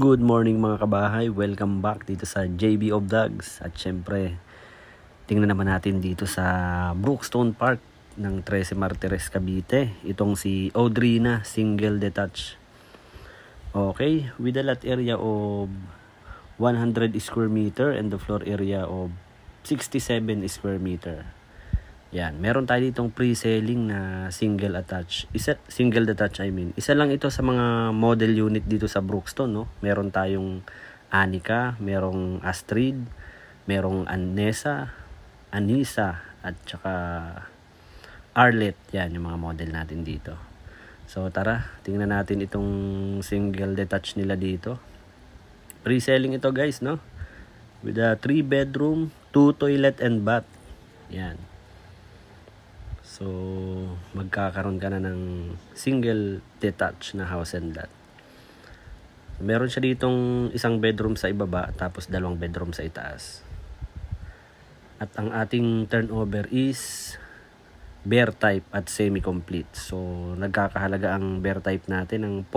Good morning mga kabahay, welcome back dito sa JB of Dogs At syempre, tingnan naman natin dito sa Brookstone Park ng 13 Martires Cavite Itong si Audrina Single Detach Okay, with a lot area of 100 square meter and the floor area of 67 square meter yan, meron tayo ditong pre-selling na single attach. Isa, single detach I mean. Isa lang ito sa mga model unit dito sa Brookstone, no? Meron tayong Anika, merong Astrid, merong Anessa, Anisa, at saka Arlet. Yan, yung mga model natin dito. So, tara, tingnan natin itong single detach nila dito. Pre-selling ito, guys, no? With a 3 bedroom, 2 toilet and bath. Yan. So, magkakaroon ka na ng single detached na house and lot. Meron siya ditong isang bedroom sa ibaba tapos dalawang bedroom sa itaas. At ang ating turnover is bare type at semi-complete. So, nagkakahalaga ang bare type natin ng 4.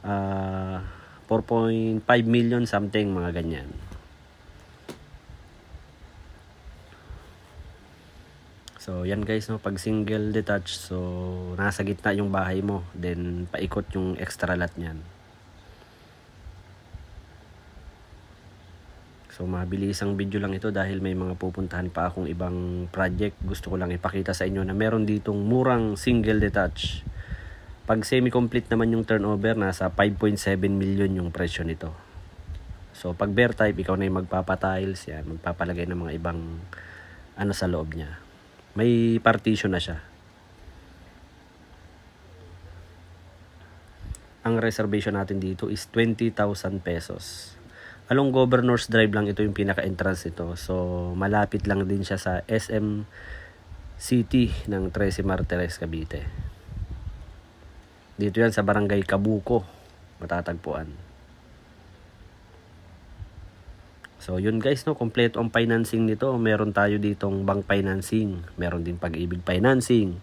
Uh, 4.5 million something mga ganyan. So, yan guys, no? pag single detached, so nasa gitna yung bahay mo. Then, paikot yung extra lot niyan. So, mabilis ang video lang ito dahil may mga pupuntahan pa akong ibang project. Gusto ko lang ipakita sa inyo na meron ditong murang single detached. Pag semi-complete naman yung turnover, nasa 5.7 million yung presyo nito. So, pag bear type, ikaw na yung magpapatiles, yan, magpapalagay ng mga ibang ano sa loob niya. May partition na siya. Ang reservation natin dito is 20,000 pesos. Along Governor's Drive lang ito yung pinaka-entrance nito. So, malapit lang din siya sa SM City ng Trece Martires, Cavite. Dito yan sa Barangay Kabuko, matatagpuan. So, yun guys, no, kompleto ang financing nito. Meron tayo ditong bank financing, meron din pag-ibig financing,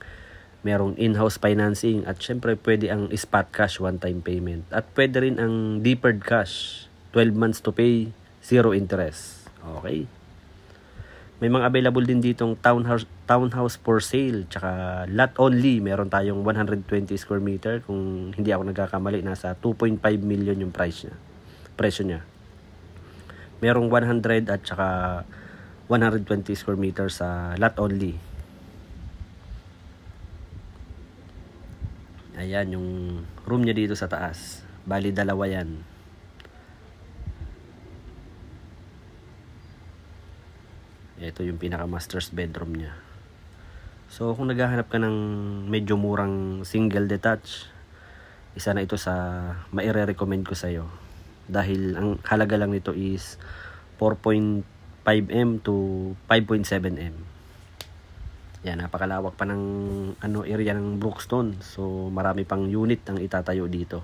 merong in-house financing, at syempre pwede ang spot cash one-time payment. At pwede rin ang deferred cash, 12 months to pay, zero interest. Okay? May mga available din ditong townhouse, townhouse for sale, tsaka lot only. Meron tayong 120 square meter. Kung hindi ako nagkakamali, nasa 2.5 million yung price niya. Presyo niya merong 100 at saka 120 square meters sa uh, lot only. Ayan yung room niya dito sa taas. Bali dalawa yan. Ito yung pinaka master's bedroom niya. So kung naghahanap ka ng medyo murang single detached, isa na ito sa maire-recommend ko sa iyo dahil ang halaga lang nito is 4.5M to 5.7M. Yan, napakalawak pa ng ano, area ng Brookstone. So, marami pang unit ang itatayo dito.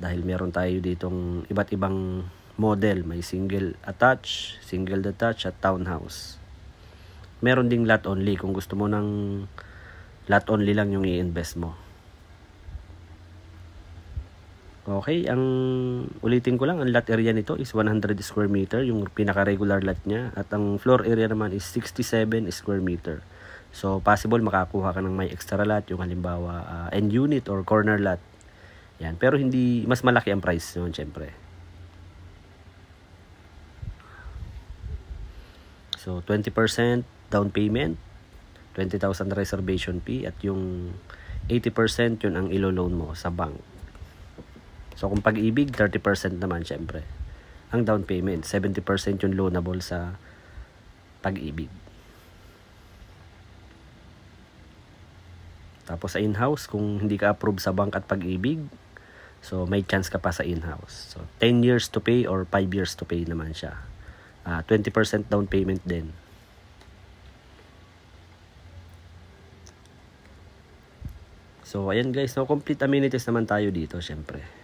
Dahil meron tayo ditong iba't ibang model. May single attach single detached at townhouse. Meron ding lot only kung gusto mo ng lot only lang yung i-invest mo. Okay, ang ulitin ko lang, ang lot area nito is 100 square meter, yung pinaka-regular lot niya. At ang floor area naman is 67 square meter. So, possible makakuha ka ng may extra lot, yung halimbawa uh, end unit or corner lot. Yan, pero hindi, mas malaki ang price yun, syempre. So, 20% down payment, 20,000 reservation fee, at yung 80% yun ang ilo-loan mo sa bank. So kung pag-ibig, 30% naman syempre. Ang down payment, 70% yung loanable sa pag-ibig. Tapos sa in-house, kung hindi ka approve sa bank at pag-ibig, so may chance ka pa sa in-house. So 10 years to pay or 5 years to pay naman siya. Uh, ah, 20% down payment din. So ayan guys, no complete amenities naman tayo dito syempre.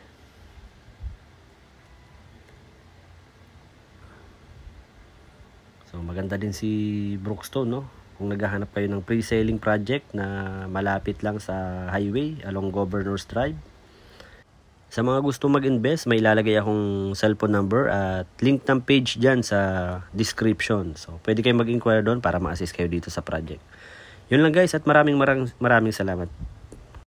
Maganda din si Brookstone, no? Kung naghahanap kayo ng pre-selling project na malapit lang sa highway along Governor's Drive. Sa mga gusto mag-invest, may ilalagay akong cellphone number at link ng page dyan sa description. So, pwede kayo mag-inquire doon para ma-assist kayo dito sa project. Yun lang guys at maraming maraming, maraming salamat.